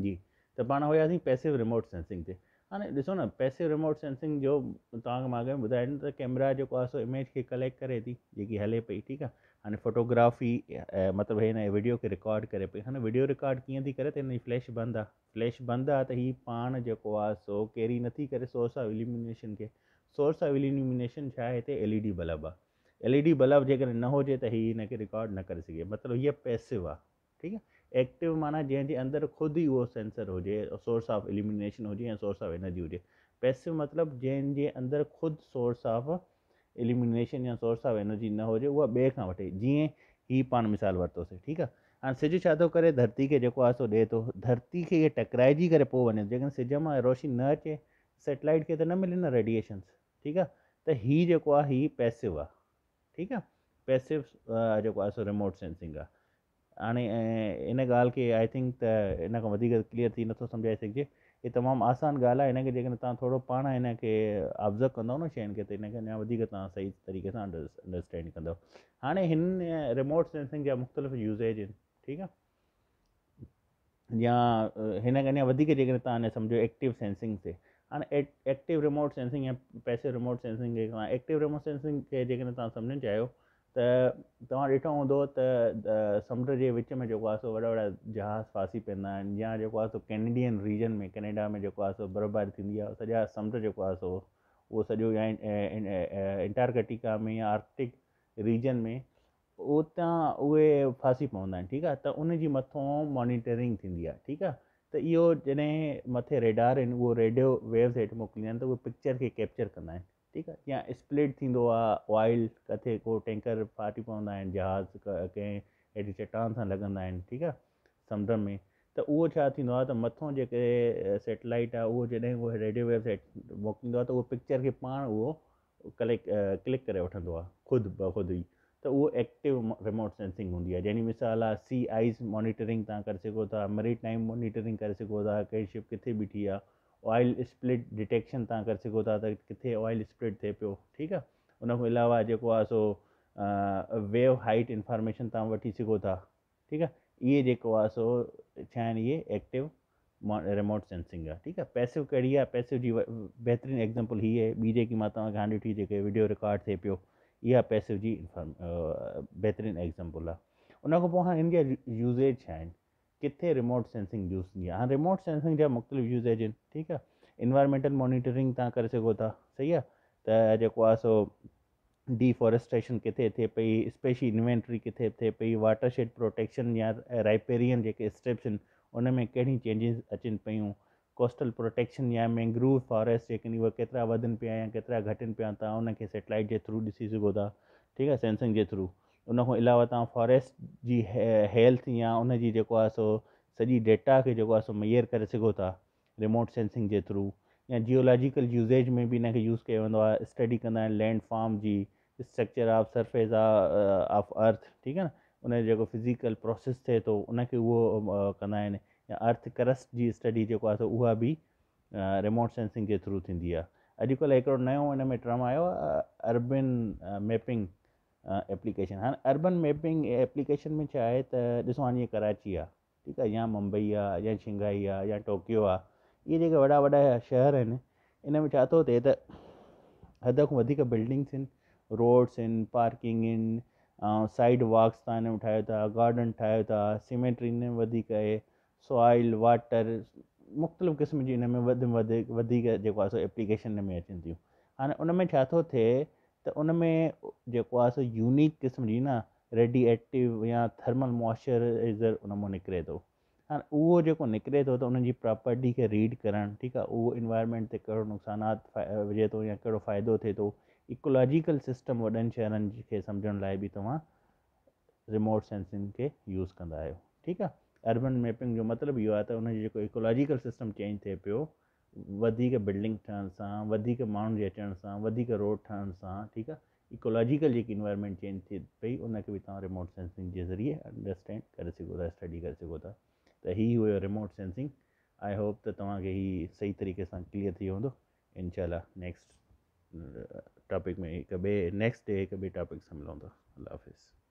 जी तो पा हुआ पैसिव रिमोट सेंसिंग से हाँ ऐसो न पैसिव रिमोट सेंसिंग जो तक मां बुधा तो कैमरा जो सो इमेज के कलेक्ट करे थी जी हल पी ठीक है हाँ फोटोग्राफी मतलब हिन वीडियो के रिकॉर्ड करे पी हाणे वीडियो रिकॉर्ड कें थी फ्लैश बंद आ फ्लैश बंद आ तो हीअ पा जो सो कैरी नी कर सोर्स ऑफ इल्यूमिनेशन के सोर्स ऑफ इल्यूमिनेशन छा आहे एल ई डी बल्ब आ एल ई डी बल्ब जेकॾहिं न हो तो हीअ इनके रिकॉर्ड न कर सके मतलब ये पैसिव आठ ठीक है एक्टिव माना जंहिंजे अंदरु ख़ुदि ई उहो सेंसर हुजे सोर्स ऑफ इल्यूमिनेशन हुजे या सोर्स ऑफ एनर्जी हुजे पैसिव मतिलबु जंहिंजे अंदरु ख़ुदि सोर्स ऑफ इल्यूमिनेशन या सोर्स ऑफ एनर्जी न हुजे उहा ॿिए खां वठे जीअं हीउ पाण मिसाल वरितोसीं ठीकु आहे हाणे सिज छा थो करे धरती खे जेको आहे सो ॾिए थो धरती खे इहे टकराइजी करे पोइ वञे जेकॾहिं सिज मां रोशनी न अचे सेटलाइट खे त न मिले न रेडिएशन्स ठीकु आहे त हीअ जेको आहे हीअ पेसिव आहे ठीकु आहे पेसिव जेको आहे सो रिमोट सेंसिंग आहे हाणे ऐं इन ॻाल्हि खे आई थिंक त इन खां वधीक क्लीअर थी नथो सम्झाए सघिजे इहे तमामु आसान ॻाल्हि आहे हिन खे जेकॾहिं तव्हां थोरो पाण हिन खे ऑब्ज़र्व कंदव न शयुनि खे त खे अञा वधीक तव्हां सही तरीक़े सां अंडर अंडरस्टैंड कंदव हाणे हिन रिमोट सेंसिंग जा मुख़्तलिफ़ यूज़ेज आहिनि ठीकु आहे या हिन खे अञा वधीक जेकॾहिं तव्हां हिन सम्झो एक्टिव सेंसिंग ते हाणे एक्टिव रिमोट सेंसिंग या पैसिव रिमोट सेंसिंग खे एक्टिव रिमोट सेंसिंग खे जेकॾहिं तव्हां सम्झणु चाहियो त तव्हां ॾिठो हूंदो त समुंड जे विच में जेको आहे सो वॾा वॾा जहाज़ फासी पवंदा आहिनि या जेको आहे सो कैनेडियन रीजन में कैनेडा में जेको आहे सो बर्फ़बारी थींदी आहे सॼा समुंड जेको आहे सो उहो सॼो या एंटार्केटिका में या आर्कटिक रीजन में उतां उहे फासी पवंदा आहिनि ठीकु आहे त उनजी मथां मॉनिटरिंग थींदी आहे ठीकु आहे त इहो जॾहिं मथे रेडार आहिनि उहो रेडियो वेव्स हेठि मोकिलींदा आहिनि त उहे पिक्चर खे कैप्चर कंदा आहिनि ठीकु आहे या स्प्लिट थींदो आहे ऑइल किथे को टैंकर फाटी पवंदा आहिनि जहाज़ कंहिं अहिड़ी चट्टान सां लॻंदा आहिनि ठीकु आहे समुंड में त उहो छा थींदो आहे त मथां जेके सेटेलाइट आहे उहो जॾहिं उहो रेडियो वेव सेट मोकिलींदो आहे त उहो पिक्चर खे पाण उहो कलेक्ट क्लिक करे वठंदो आहे ख़ुदि ब ख़ुदि ई त उहो एक्टिव रिमोट सेंसिंग हूंदी आहे जंहिंजी मिसाल आहे सी आईज़ मॉनिटरिंग तव्हां करे सघो था मरी टाइम मॉनिटरिंग करे सघो था कंहिं शिप किथे बीठी आहे ऑयल स्प्लिट डिटेक्शन तव्हां करे सघो था त किथे ऑयल स्प्लिट थिए पियो ठीकु आहे उन खां अलावा जेको आहे सो वेव हाइट इनफॉर्मेशन तव्हां वठी सघो था ठीकु आहे इहे जेको आहे सो छा आहिनि इहे एक्टिव रिमोट सेंसिंग आहे ठीकु आहे पैसिव कहिड़ी आहे पैसिव जी बहितरीनु एक्ज़ाम्पल हीअ आहे ॿी जेकी मां तव्हांखे हाणे ॾिठी जेके वीडियो रिकॉड थिए पियो इहा पैसिव जी इन्फॉर्म बहितरीनु एक्ज़ाम्पल आहे उनखां पोइ हाणे यूज़ेज छा किथे रिमोट सेंसिंग यूस थींदी आहे हाणे रिमोट सेंसिंग जा मुख़्तलिफ़ यूज़ेज आहिनि ठीकु आहे इनवायरमेंटल मोनिटरिंग तव्हां करे सघो था सही आहे त जेको आहे सो डिफॉरेस्ट्रेशन किथे थिए पई स्पेशी इंवेंट्री किथे थिए पई वाटरशेड प्रोटेक्शन या राइपेरियन जेके स्टेप्स आहिनि उनमें कहिड़ियूं चेंजिस अचनि पियूं कोस्टल प्रोटेक्शन या मैग्रूव फॉरेस्ट जेके आहिनि उहे केतिरा वधनि पिया या केतिरा घटनि पिया तव्हां उनखे सैटेलाइट जे थ्रू ॾिसी सघो था ठीकु आहे सेंसिंग जे थ्रू उन खां अलावा तव्हां फॉरेस्ट जी हेल्थ या उन जी जेको आहे सो सॼी डेटा खे जेको आहे सो मयर करे सघो था रिमोट सेंसिंग जे थ्रू या जियोलॉजिकल यूज़ेज में बि इनखे यूज़ कयो वेंदो आहे स्टडी कंदा आहिनि लैंड फार्म जी structure of surface of earth ठीकु आहे न उनजो जेको फिज़िकल प्रोसेस थिए थो उनखे उहो कंदा आहिनि या अर्थ क्रस्ट जी स्टडी जेको आहे उहा बि रिमोट सेंसिंग जे थ्रू थींदी आहे अॼुकल्ह हिकिड़ो नयो हिन में ट्रम आयो आहे अर्बिन मैपिंग एप्लीकेशन हाणे अर्बन मैपिंग एप्लीकेशन में छा आहे त ॾिसो हाणे कराची आहे ठीकु आहे या मुंबई आहे या शंघाई आहे या टोक्यो आहे इहे जेके वॾा वॾा शहर आहिनि इन में छा थो थिए त हदि खां वधीक बिल्डिंग्स आहिनि रोड्स आहिनि पार्किंग आहिनि ऐं साइड वॉक्स तव्हां इन में ठाहियो था गार्डन ठाहियो था सीमेंट इन में वधीक आहे सॉइल वाटर मुख़्तलिफ़ क़िस्म जी हिन में वधि वधीक जेको आहे एप्लीकेशन में अचनि थियूं हाणे उन में त उन में जेको आहे सो यूनिक क़िस्म जी न रेडी एक्टिव या थर्मल मॉइस्चराइज़र उन मां निकिरे थो हाणे उहो जेको निकिरे थो त उनजी प्रॉपर्टी खे रीड करणु ठीकु आहे उहो इनवायरमेंट ते कहिड़ो नुक़सानात विझे थो या कहिड़ो फ़ाइदो थिए थो इकोलॉजिकल सिस्टम वॾनि शहरनि खे सम्झण लाइ बि तव्हां रिमोट सेंसिंग खे यूज़ कंदा आहियो ठीकु आहे अर्बन मैपिंग जो मतिलबु इहो आहे त उनजो जेको इकोलॉजिकल सिस्टम चेंज थिए पियो वधीक बिल्डिंग ठहण सां वधीक माण्हुनि जे अचण सां वधीक रोड ठहण सां ठीकु आहे इकोलॉजिकल जेकी इनवायरमेंट चेंज थिए पई उनखे बि तव्हां रिमोट सेंसिंग जे ज़रिए अंडरस्टैंड करे सघो था स्टडी करे सघो था त इहा हुयो रिमोट सेंसिंग आई होप त तव्हांखे हीअ सही तरीक़े सां क्लिअर थी वेंदो इनशा नैक्स्ट टॉपिक में हिकु ॿिए नैक्स्ट डे हिकु ॿिए टॉपिक सां मिलंदो अल्ला हाफ़िज़